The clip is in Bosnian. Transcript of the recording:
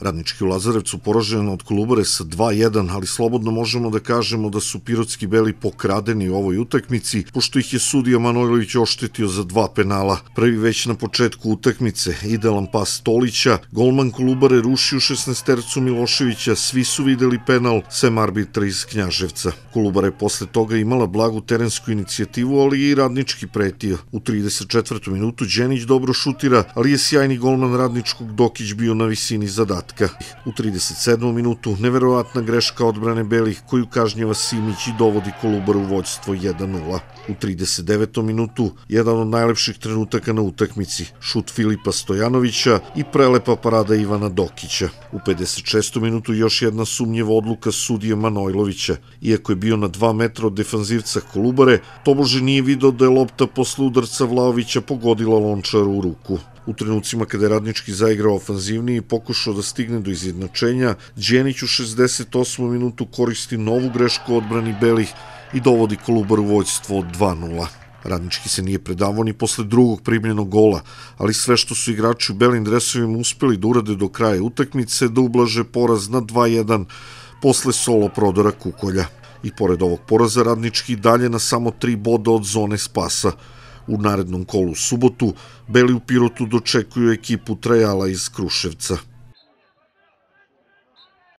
Radnički u Lazarevcu poraženo od Kolubare sa 2-1, ali slobodno možemo da kažemo da su Pirotski beli pokradeni u ovoj utakmici, pošto ih je sudija Manojlović oštetio za dva penala. Prvi već na početku utakmice, idealan pas Tolića, golman Kolubare ruši u 16 tercu Miloševića, svi su videli penal, sem arbitra iz Knjaževca. Kolubara je posle toga imala blagu terensku inicijativu, ali je i radnički pretio. U 34. minutu Đenić dobro šutira, ali je sjajni golman radničkog Dokić bio na visini zadatak kratka. U 37. minutu neverovatna greška odbrane Belih koju kažnjeva Simić i dovodi Kolubar u vođstvo 1-0. U 39. minutu jedan od najlepših trenutaka na utakmici šut Filipa Stojanovića i prelepa parada Ivana Dokića. U 56. minutu još jedna sumnjeva odluka sudije Manojlovića. Iako je bio na 2 metra od defanzivca Kolubare, tobože nije video da je lopta posle udarca Vlaovića pogodila lončaru u ruku. U trenucima kada je radnički zaigrao ofanzivniji i pokušao da stigne do izjednačenja, Đenić u 68. minutu koristi novu grešku odbrani Belih i dovodi Kolubar u vojstvo 2-0. Radnički se nije predavao ni posle drugog primljenog gola, ali sve što su igrači u belim dresovima uspjeli da urade do kraja utakmice, da ublaže poraz na 2-1 posle solo prodora Kukolja. I pored ovog poraza, radnički dalje na samo tri bode od zone spasa. U narednom kolu subotu Beli u Pirotu dočekuju ekipu Trajala iz Kruševca.